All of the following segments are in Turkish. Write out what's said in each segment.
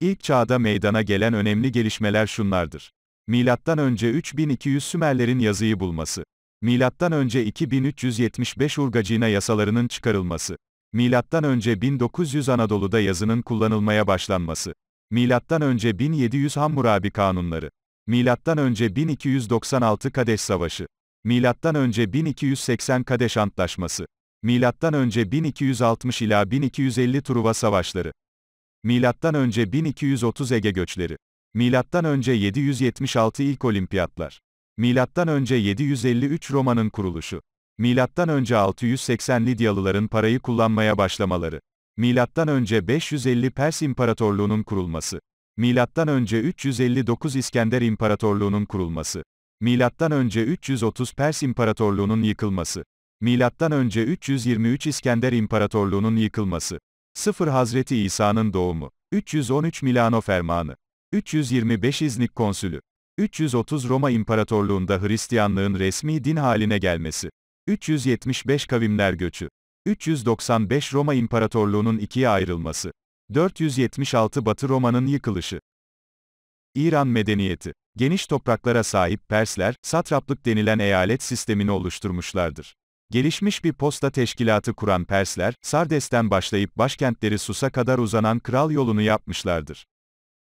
İlk çağda meydana gelen önemli gelişmeler şunlardır. Milattan önce 3200 Sümerlerin yazıyı bulması. Milattan önce 2375 Urgacina yasalarının çıkarılması. Milattan önce 1900 Anadolu'da yazının kullanılmaya başlanması. Milattan önce 1700 Hammurabi kanunları. Milattan önce 1296 Kadeş Savaşı. Milattan önce 1280 Kadeş Antlaşması. Milattan önce 1260 ila 1250 Truva Savaşları. Milattan önce 1230 Ege göçleri. Milattan önce 776 ilk olimpiyatlar. Milattan önce 753 Roma'nın kuruluşu. Milattan önce 680 Lidyalıların parayı kullanmaya başlamaları. Milattan önce 550 Pers İmparatorluğu'nun kurulması. Milattan önce 359 İskender İmparatorluğu'nun kurulması. Milattan önce 330 Pers İmparatorluğu'nun yıkılması. Milattan önce 323 İskender İmparatorluğu'nun yıkılması. 0 Hazreti İsa'nın doğumu. 313 Milano Fermanı. 325 İznik Konsülü. 330 Roma İmparatorluğunda Hristiyanlığın resmi din haline gelmesi. 375 Kavimler Göçü. 395 Roma İmparatorluğu'nun ikiye ayrılması. 476 Batı Roma'nın yıkılışı. İran medeniyeti. Geniş topraklara sahip Persler, satraplık denilen eyalet sistemini oluşturmuşlardır. Gelişmiş bir posta teşkilatı kuran Persler, Sardes'ten başlayıp başkentleri Sus'a kadar uzanan kral yolunu yapmışlardır.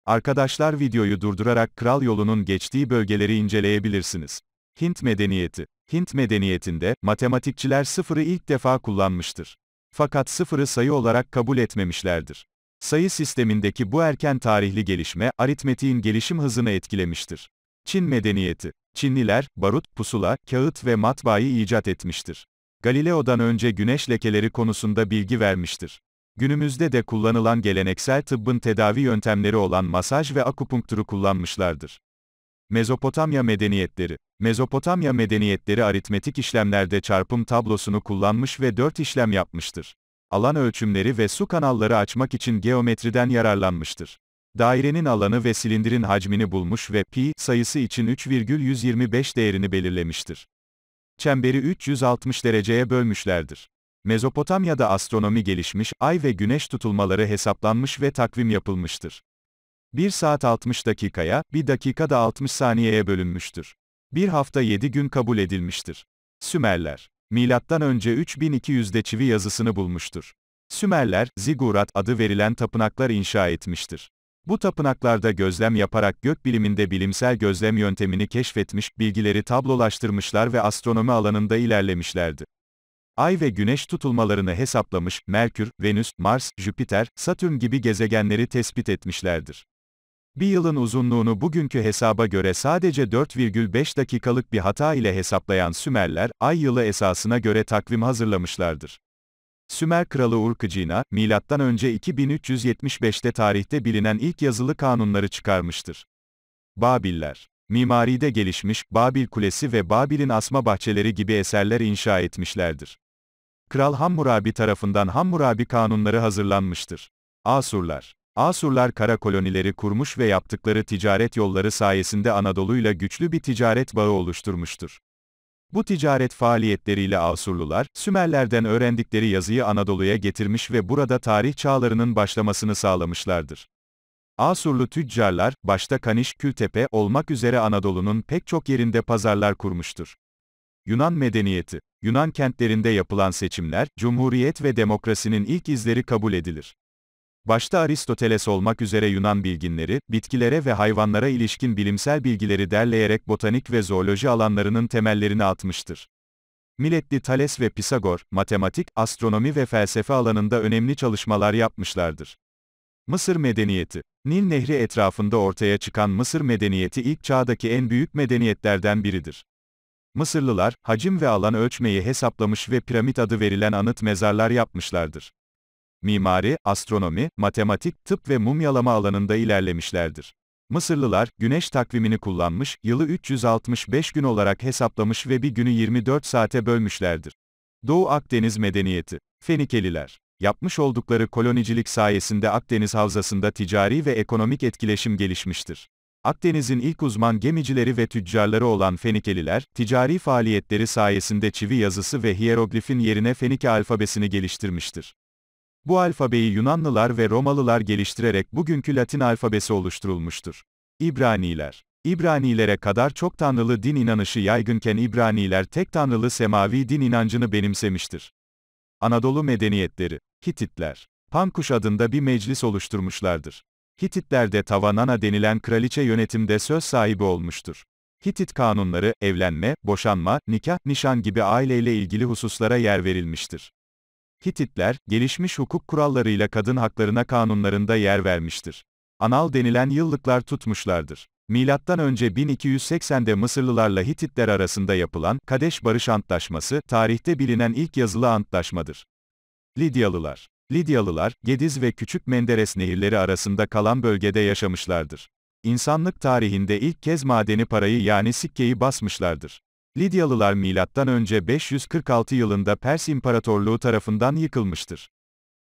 Arkadaşlar videoyu durdurarak kral yolunun geçtiği bölgeleri inceleyebilirsiniz. Hint medeniyeti. Hint medeniyetinde, matematikçiler sıfırı ilk defa kullanmıştır. Fakat sıfırı sayı olarak kabul etmemişlerdir. Sayı sistemindeki bu erken tarihli gelişme, aritmetiğin gelişim hızını etkilemiştir. Çin medeniyeti. Çinliler, barut, pusula, kağıt ve matbaayı icat etmiştir. Galileo'dan önce güneş lekeleri konusunda bilgi vermiştir. Günümüzde de kullanılan geleneksel tıbbın tedavi yöntemleri olan masaj ve akupunkturu kullanmışlardır. Mezopotamya medeniyetleri Mezopotamya medeniyetleri aritmetik işlemlerde çarpım tablosunu kullanmış ve dört işlem yapmıştır. Alan ölçümleri ve su kanalları açmak için geometriden yararlanmıştır. Dairenin alanı ve silindirin hacmini bulmuş ve pi sayısı için 3,125 değerini belirlemiştir. Çemberi 360 dereceye bölmüşlerdir. Mezopotamya'da astronomi gelişmiş, ay ve güneş tutulmaları hesaplanmış ve takvim yapılmıştır. 1 saat 60 dakikaya, 1 dakika da 60 saniyeye bölünmüştür. Bir hafta 7 gün kabul edilmiştir. Sümerler, milattan önce 3200'de çivi yazısını bulmuştur. Sümerler, zigurat adı verilen tapınaklar inşa etmiştir. Bu tapınaklarda gözlem yaparak gökbiliminde bilimsel gözlem yöntemini keşfetmiş, bilgileri tablolaştırmışlar ve astronomi alanında ilerlemişlerdi. Ay ve Güneş tutulmalarını hesaplamış, Merkür, Venüs, Mars, Jüpiter, Satürn gibi gezegenleri tespit etmişlerdir. Bir yılın uzunluğunu bugünkü hesaba göre sadece 4,5 dakikalık bir hata ile hesaplayan Sümerler, ay yılı esasına göre takvim hazırlamışlardır. Sümer Kralı Urkıcina, M.Ö. 2375'te tarihte bilinen ilk yazılı kanunları çıkarmıştır. Babiller Mimaride gelişmiş, Babil Kulesi ve Babil'in asma bahçeleri gibi eserler inşa etmişlerdir. Kral Hammurabi tarafından Hammurabi kanunları hazırlanmıştır. Asurlar Asurlar kara kolonileri kurmuş ve yaptıkları ticaret yolları sayesinde Anadolu'yla güçlü bir ticaret bağı oluşturmuştur. Bu ticaret faaliyetleriyle Asurlular, Sümerlerden öğrendikleri yazıyı Anadolu'ya getirmiş ve burada tarih çağlarının başlamasını sağlamışlardır. Asurlu tüccarlar, başta Kaniş, Kültepe olmak üzere Anadolu'nun pek çok yerinde pazarlar kurmuştur. Yunan medeniyeti, Yunan kentlerinde yapılan seçimler, cumhuriyet ve demokrasinin ilk izleri kabul edilir. Başta Aristoteles olmak üzere Yunan bilginleri, bitkilere ve hayvanlara ilişkin bilimsel bilgileri derleyerek botanik ve zooloji alanlarının temellerini atmıştır. Miletli Thales ve Pisagor, matematik, astronomi ve felsefe alanında önemli çalışmalar yapmışlardır. Mısır medeniyeti Nil Nehri etrafında ortaya çıkan Mısır medeniyeti ilk çağdaki en büyük medeniyetlerden biridir. Mısırlılar, hacim ve alan ölçmeyi hesaplamış ve piramit adı verilen anıt mezarlar yapmışlardır mimari, astronomi, matematik, tıp ve mumyalama alanında ilerlemişlerdir. Mısırlılar, güneş takvimini kullanmış, yılı 365 gün olarak hesaplamış ve bir günü 24 saate bölmüşlerdir. Doğu Akdeniz Medeniyeti Fenikeliler Yapmış oldukları kolonicilik sayesinde Akdeniz havzasında ticari ve ekonomik etkileşim gelişmiştir. Akdeniz'in ilk uzman gemicileri ve tüccarları olan Fenikeliler, ticari faaliyetleri sayesinde çivi yazısı ve hieroglifin yerine Fenike alfabesini geliştirmiştir. Bu alfabeyi Yunanlılar ve Romalılar geliştirerek bugünkü Latin alfabesi oluşturulmuştur. İbraniler İbranilere kadar çok tanrılı din inanışı yaygınken İbraniler tek tanrılı semavi din inancını benimsemiştir. Anadolu medeniyetleri Hititler Pankuş adında bir meclis oluşturmuşlardır. Hititler de Tavanana denilen kraliçe yönetimde söz sahibi olmuştur. Hitit kanunları, evlenme, boşanma, nikah, nişan gibi aileyle ilgili hususlara yer verilmiştir. Hititler, gelişmiş hukuk kurallarıyla kadın haklarına kanunlarında yer vermiştir. Anal denilen yıllıklar tutmuşlardır. Milattan önce 1280'de Mısırlılarla Hititler arasında yapılan Kadeş Barış Antlaşması, tarihte bilinen ilk yazılı antlaşmadır. Lidyalılar Lidyalılar, Gediz ve Küçük Menderes nehirleri arasında kalan bölgede yaşamışlardır. İnsanlık tarihinde ilk kez madeni parayı yani sikkeyi basmışlardır. Lidyalılar M.Ö. 546 yılında Pers İmparatorluğu tarafından yıkılmıştır.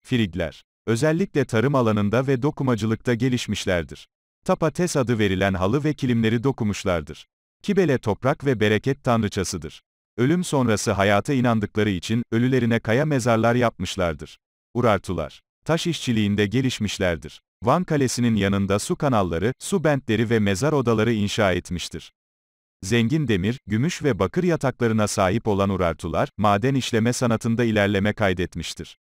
Frigler, özellikle tarım alanında ve dokumacılıkta gelişmişlerdir. Tapates adı verilen halı ve kilimleri dokumuşlardır. Kibele toprak ve bereket tanrıçasıdır. Ölüm sonrası hayata inandıkları için, ölülerine kaya mezarlar yapmışlardır. Urartular, taş işçiliğinde gelişmişlerdir. Van Kalesi'nin yanında su kanalları, su bentleri ve mezar odaları inşa etmiştir. Zengin demir, gümüş ve bakır yataklarına sahip olan Urartular, maden işleme sanatında ilerleme kaydetmiştir.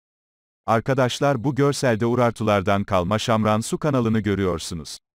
Arkadaşlar bu görselde Urartulardan kalma Şamran su kanalını görüyorsunuz.